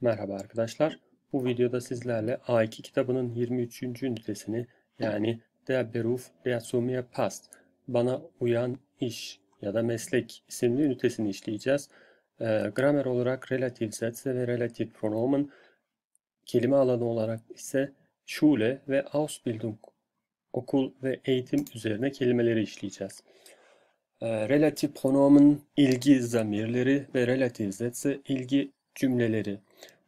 Merhaba arkadaşlar. Bu videoda sizlerle A2 kitabının 23. ünitesini yani Der Beruf, der zu mir passt, bana uyan iş ya da meslek isimli ünitesini işleyeceğiz. E, gramer olarak relative sätze ve relative pronomen, kelime alanı olarak ise Schule ve Ausbildung, okul ve eğitim üzerine kelimeleri işleyeceğiz. E, relatif pronomen, ilgi zamirleri ve relative sätze, ilgi cümleleri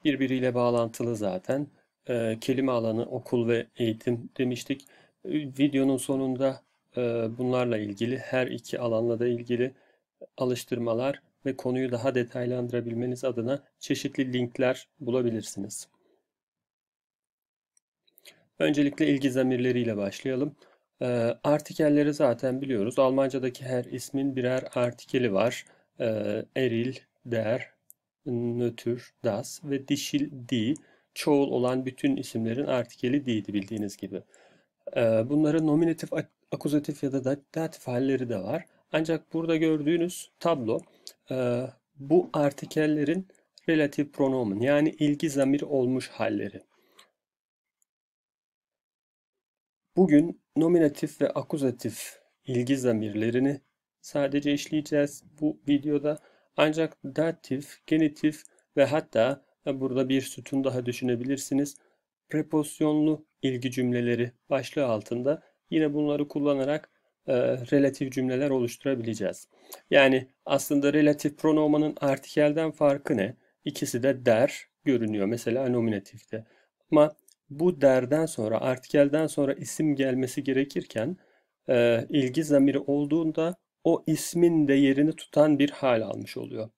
birbiriyle bağlantılı zaten. E, kelime alanı okul ve eğitim demiştik. Ee, videonun sonunda e, bunlarla ilgili her iki alanla da ilgili alıştırmalar ve konuyu daha detaylandırabilmeniz adına çeşitli linkler bulabilirsiniz. Öncelikle ilgi zamirleriyle başlayalım. E, artikelleri zaten biliyoruz. Almancadaki her ismin birer artikeli var. E, eril, der, nötr das ve dişil di çoğul olan bütün isimlerin artikeli di'ydi bildiğiniz gibi. Ee, bunlara nominatif, akuzatif ya da datif halleri de var. Ancak burada gördüğünüz tablo e, bu artikellerin relatif pronomen yani ilgi zamir olmuş halleri. Bugün nominatif ve akuzatif ilgi zamirlerini sadece işleyeceğiz bu videoda. Ancak datif, genitif ve hatta burada bir sütun daha düşünebilirsiniz. Preposyonlu ilgi cümleleri başlığı altında yine bunları kullanarak e, relatif cümleler oluşturabileceğiz. Yani aslında relatif pronomanın artikelden farkı ne? İkisi de der görünüyor mesela nominatifte. Ama bu derden sonra artikelden sonra isim gelmesi gerekirken e, ilgi zamiri olduğunda o ismin de yerini tutan bir hal almış oluyor.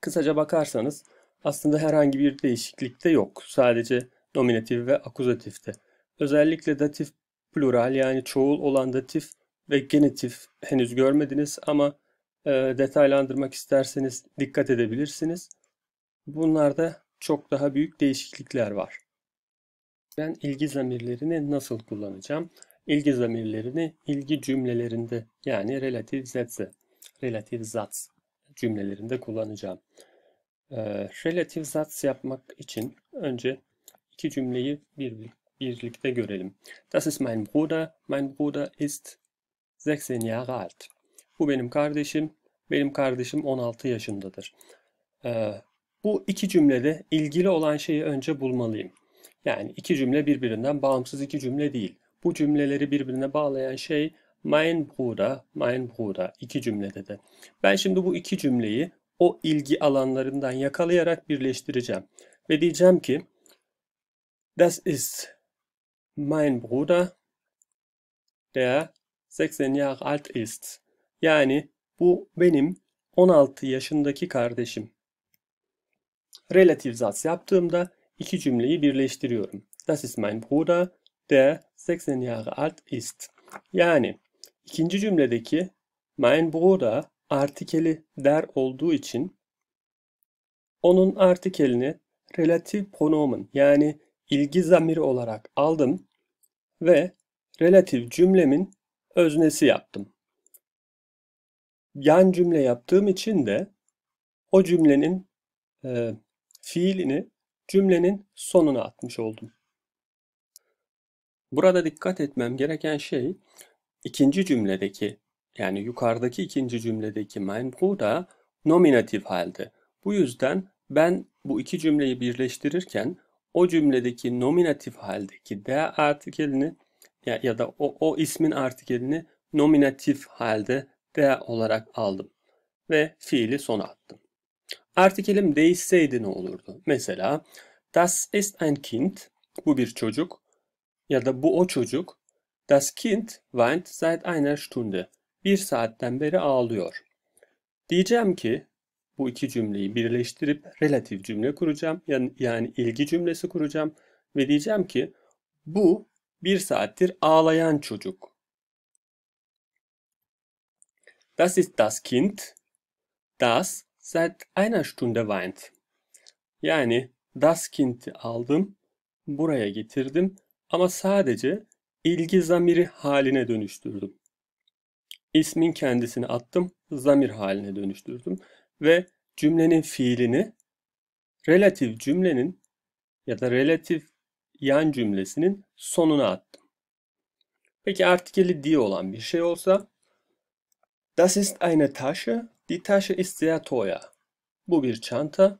Kısaca bakarsanız aslında herhangi bir değişiklik de yok. Sadece nominatif ve akuzatifte. Özellikle datif plural yani çoğul olan datif ve genitif henüz görmediniz ama e, detaylandırmak isterseniz dikkat edebilirsiniz. Bunlarda çok daha büyük değişiklikler var. Ben ilgi zamirlerini nasıl kullanacağım? ilgi zamirlerini ilgi cümlelerinde yani relative zetse, relative zats cümlelerinde kullanacağım. Ee, relative relatif zats yapmak için önce iki cümleyi bir, birlikte görelim. Das ist mein Bruder. Mein Bruder ist 16 Jahre alt. Bu benim kardeşim. Benim kardeşim 16 yaşındadır. Ee, bu iki cümlede ilgili olan şeyi önce bulmalıyım. Yani iki cümle birbirinden bağımsız iki cümle değil. Bu cümleleri birbirine bağlayan şey mein Bruder, mein Bruder iki cümlede de. Ben şimdi bu iki cümleyi o ilgi alanlarından yakalayarak birleştireceğim. Ve diyeceğim ki Das ist mein Bruder, der 80 Jahre alt ist. Yani bu benim 16 yaşındaki kardeşim. Relativ zat yaptığımda iki cümleyi birleştiriyorum. Das ist mein Bruder, der 16 Jahre alt ist. Yani ikinci cümledeki mein Bruder artikeli der olduğu için onun artikelini relatif pronomen yani ilgi zamiri olarak aldım ve relatif cümlemin öznesi yaptım. Yan cümle yaptığım için de o cümlenin e, fiilini cümlenin sonuna atmış oldum. Burada dikkat etmem gereken şey ikinci cümledeki yani yukarıdaki ikinci cümledeki mein Bruder nominatif halde. Bu yüzden ben bu iki cümleyi birleştirirken o cümledeki nominatif haldeki de artikelini ya, ya da o, o ismin artikelini nominatif halde de olarak aldım ve fiili sona attım. Artikelim değişseydi ne olurdu? Mesela das ist ein Kind, bu bir çocuk. Ya da bu o çocuk. Das Kind weint seit einer Stunde. Bir saatten beri ağlıyor. Diyeceğim ki bu iki cümleyi birleştirip relatif cümle kuracağım. Yani, yani ilgi cümlesi kuracağım. Ve diyeceğim ki bu bir saattir ağlayan çocuk. Das ist das Kind, das seit einer Stunde weint. Yani das Kind'i aldım, buraya getirdim ama sadece ilgi zamiri haline dönüştürdüm. İsmin kendisini attım, zamir haline dönüştürdüm ve cümlenin fiilini relatif cümlenin ya da relatif yan cümlesinin sonuna attım. Peki artikeli di olan bir şey olsa Das ist eine Tasche, die Tasche ist sehr teuer. Bu bir çanta.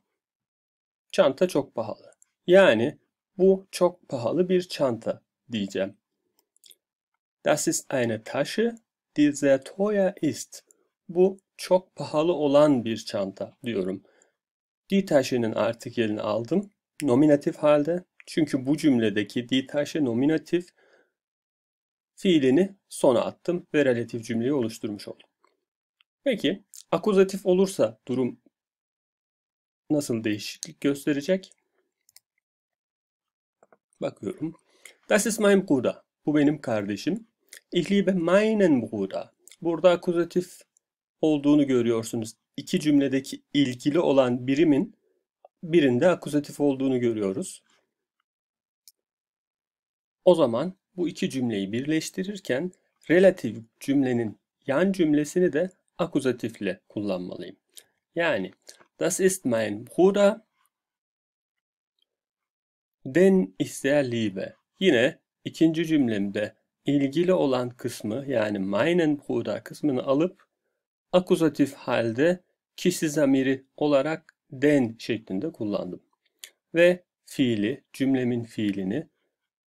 Çanta çok pahalı. Yani bu çok pahalı bir çanta diyeceğim. Das ist eine Tasche, die sehr teuer ist. Bu çok pahalı olan bir çanta diyorum. Die Tasche'nin artık yerini aldım. Nominatif halde. Çünkü bu cümledeki die Tasche nominatif fiilini sona attım ve relatif cümleyi oluşturmuş oldum. Peki akuzatif olursa durum nasıl değişiklik gösterecek? Bakıyorum. Das ist mein Bruder. Bu benim kardeşim. Ich liebe meinen Bruder. Burada akuzatif olduğunu görüyorsunuz. İki cümledeki ilgili olan birimin birinde akuzatif olduğunu görüyoruz. O zaman bu iki cümleyi birleştirirken relatif cümlenin yan cümlesini de akuzatifle kullanmalıyım. Yani das ist mein Bruder Den ist der Liebe. Yine ikinci cümlemde ilgili olan kısmı yani meinen Bruder kısmını alıp akuzatif halde kişi zamiri olarak den şeklinde kullandım. Ve fiili, cümlemin fiilini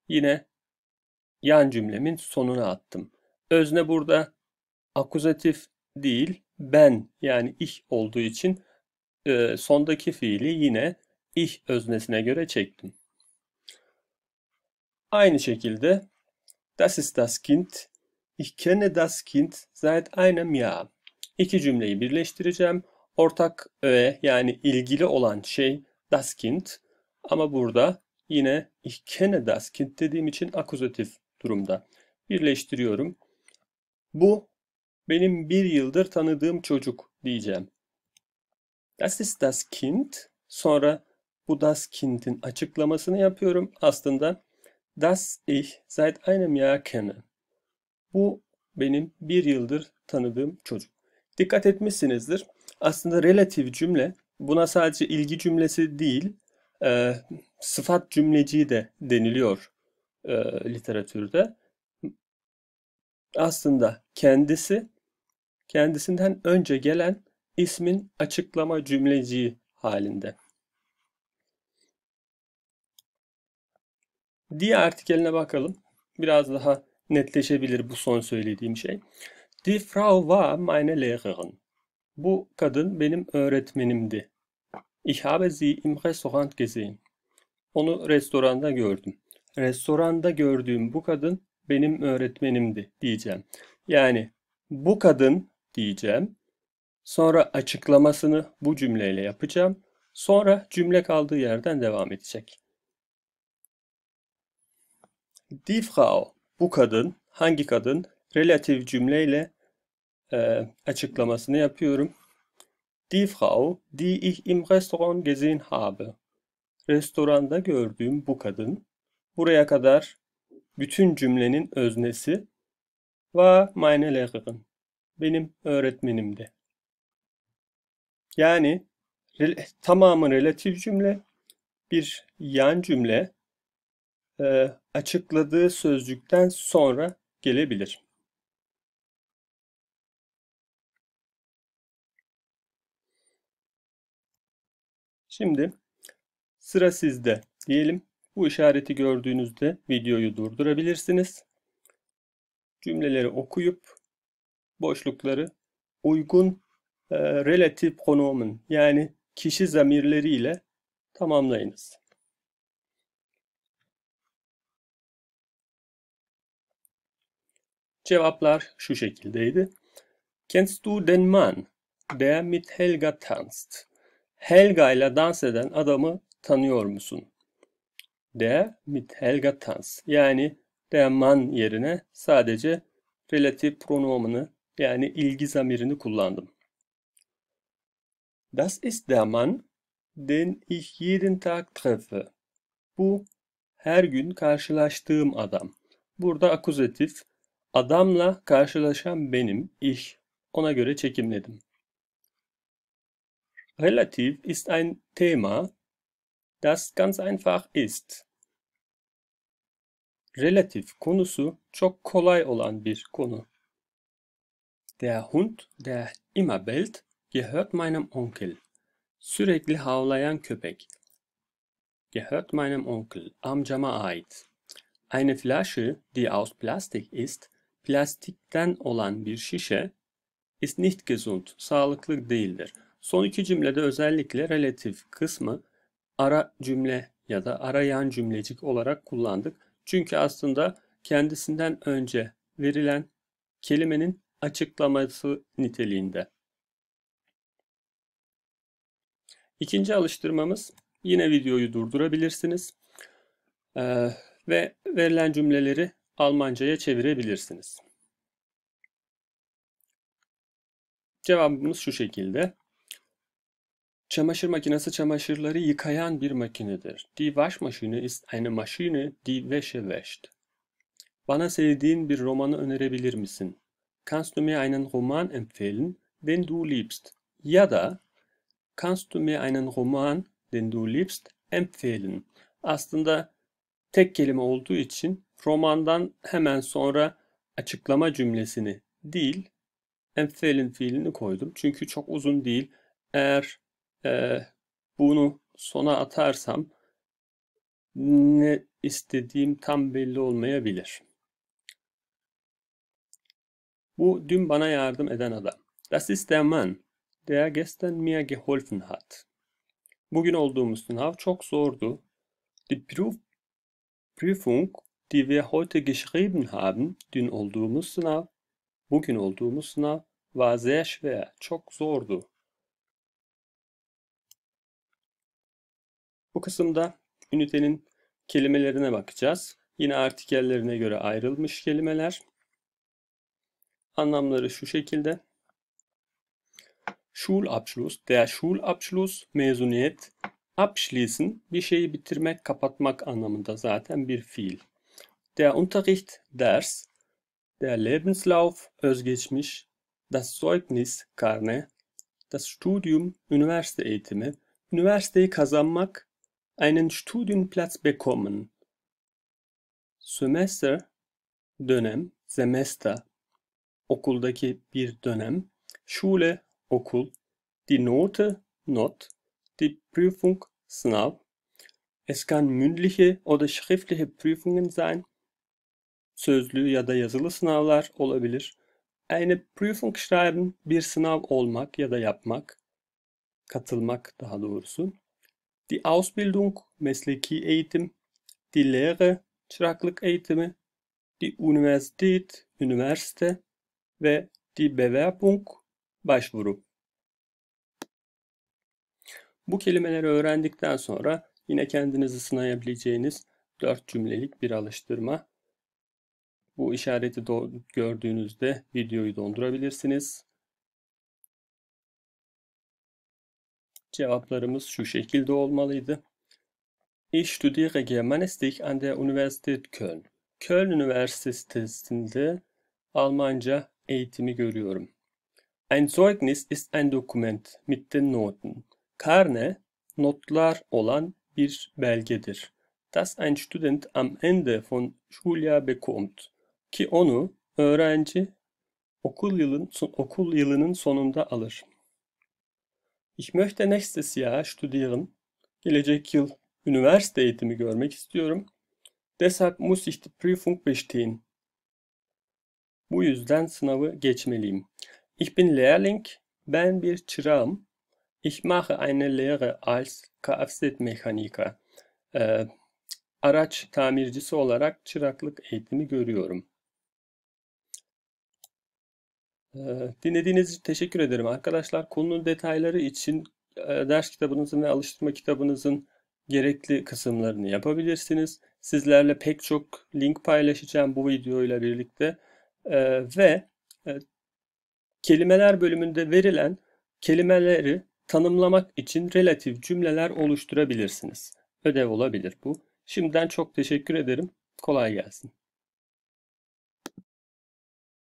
yine yan cümlemin sonuna attım. Özne burada akuzatif değil ben yani ich olduğu için e, sondaki fiili yine ich öznesine göre çektim. Aynı şekilde Das ist das Kind. Ich kenne das Kind seit einem Jahr. İki cümleyi birleştireceğim. Ortak öğe yani ilgili olan şey das Kind. Ama burada yine ich kenne das Kind dediğim için akuzatif durumda. Birleştiriyorum. Bu benim bir yıldır tanıdığım çocuk diyeceğim. Das ist das Kind. Sonra bu das Kind'in açıklamasını yapıyorum. Aslında das ich seit einem Jahr kenne. Bu benim bir yıldır tanıdığım çocuk. Dikkat etmişsinizdir. Aslında relatif cümle buna sadece ilgi cümlesi değil, e, sıfat cümleciği de deniliyor e, literatürde. Aslında kendisi, kendisinden önce gelen ismin açıklama cümleciği halinde. Diye artikeline bakalım. Biraz daha netleşebilir bu son söylediğim şey. Die Frau war meine Lehrerin. Bu kadın benim öğretmenimdi. Ich habe sie im Restaurant gesehen. Onu restoranda gördüm. Restoranda gördüğüm bu kadın benim öğretmenimdi diyeceğim. Yani bu kadın diyeceğim. Sonra açıklamasını bu cümleyle yapacağım. Sonra cümle kaldığı yerden devam edecek. Die Frau, bu kadın, hangi kadın? Relatif cümleyle e, açıklamasını yapıyorum. Die Frau, die ich im Restaurant gesehen habe. Restoranda gördüğüm bu kadın. Buraya kadar bütün cümlenin öznesi war meine Lehrerin. Benim öğretmenimdi. Yani tamamı relatif cümle, bir yan cümle e, açıkladığı sözcükten sonra gelebilir. Şimdi sıra sizde diyelim. Bu işareti gördüğünüzde videoyu durdurabilirsiniz. Cümleleri okuyup boşlukları uygun e, relatif pronomen yani kişi zamirleriyle tamamlayınız. Cevaplar şu şekildeydi. Kennst du den Mann, der mit Helga tanzt? Helga ile dans eden adamı tanıyor musun? Der mit Helga tanzt. Yani der Mann yerine sadece relatif pronomunu yani ilgi zamirini kullandım. Das ist der Mann, den ich jeden Tag treffe. Bu her gün karşılaştığım adam. Burada akuzatif Adamla karşılaşan benim, ich. Ona göre çekimledim. Relativ ist ein Thema, das ganz einfach ist. Relatif konusu çok kolay olan bir konu. Der Hund, der immer bellt, gehört meinem Onkel. Sürekli havlayan köpek. Gehört meinem Onkel, amcama ait. Eine Flasche, die aus Plastik ist, plastikten olan bir şişe ist nicht gesund, sağlıklı değildir. Son iki cümlede özellikle relatif kısmı ara cümle ya da arayan cümlecik olarak kullandık. Çünkü aslında kendisinden önce verilen kelimenin açıklaması niteliğinde. İkinci alıştırmamız yine videoyu durdurabilirsiniz ee, ve verilen cümleleri Almanca'ya çevirebilirsiniz. Cevabımız şu şekilde. Çamaşır makinesi çamaşırları yıkayan bir makinedir. Die Waschmaschine ist eine Maschine, die Wäsche wäscht. Bana sevdiğin bir romanı önerebilir misin? Kannst du mir einen Roman empfehlen, den du liebst? Ya da Kannst du mir einen Roman, den du liebst, empfehlen? Aslında tek kelime olduğu için romandan hemen sonra açıklama cümlesini değil enfelin fiilini koydum. Çünkü çok uzun değil. Eğer e, bunu sona atarsam ne istediğim tam belli olmayabilir. Bu dün bana yardım eden adam. Das ist der Mann, der gestern mir geholfen hat. Bugün olduğumuz sınav çok zordu. Die Prüfung die wir heute geschrieben haben, dün olduğumuz sınav, bugün olduğumuz sınav war sehr schwer, çok zordu. Bu kısımda ünitenin kelimelerine bakacağız. Yine artikellerine göre ayrılmış kelimeler. Anlamları şu şekilde. Schulabschluss, der Schulabschluss, mezuniyet, abschließen bir şeyi bitirmek, kapatmak anlamında zaten bir fiil. Der Unterricht, Ders, der Lebenslauf, Özgeçmiş, das Zeugnis, Karne, das Studium, Üniversite eğitimi, Üniversiteyi kazanmak, einen Studienplatz bekommen. Semester, dönem, semester, okuldaki bir dönem, Schule, okul, die Note, not, die Prüfung, Sınav. Es kann mündliche oder schriftliche Prüfungen sein, sözlü ya da yazılı sınavlar olabilir. Eine Prüfung schreiben bir sınav olmak ya da yapmak, katılmak daha doğrusu. Die Ausbildung mesleki eğitim, die Lehre çıraklık eğitimi, die Universität üniversite ve die Bewerbung başvuru. Bu kelimeleri öğrendikten sonra yine kendinizi sınayabileceğiniz dört cümlelik bir alıştırma bu işareti gördüğünüzde videoyu dondurabilirsiniz. Cevaplarımız şu şekilde olmalıydı. Ich studiere Germanistik an der Universität Köln. Köln Üniversitesi'nde Almanca eğitimi görüyorum. Ein Zeugnis ist ein Dokument mit den Noten. Karne, notlar olan bir belgedir. Das ein Student am Ende von Schuljahr bekommt ki onu öğrenci okul yılın okul yılının sonunda alır. Ich möchte nächstes Jahr studieren. Gelecek yıl üniversite eğitimi görmek istiyorum. Deshalb muss ich die Prüfung bestehen. Bu yüzden sınavı geçmeliyim. Ich bin Lehrling. Ben bir çırağım. Ich mache eine Lehre als Kfz-Mechaniker. Ee, araç tamircisi olarak çıraklık eğitimi görüyorum. Ee, dinlediğiniz için teşekkür ederim arkadaşlar. Konunun detayları için e, ders kitabınızın ve alıştırma kitabınızın gerekli kısımlarını yapabilirsiniz. Sizlerle pek çok link paylaşacağım bu videoyla birlikte. Ee, ve e, kelimeler bölümünde verilen kelimeleri tanımlamak için relatif cümleler oluşturabilirsiniz. Ödev olabilir bu. Şimdiden çok teşekkür ederim. Kolay gelsin.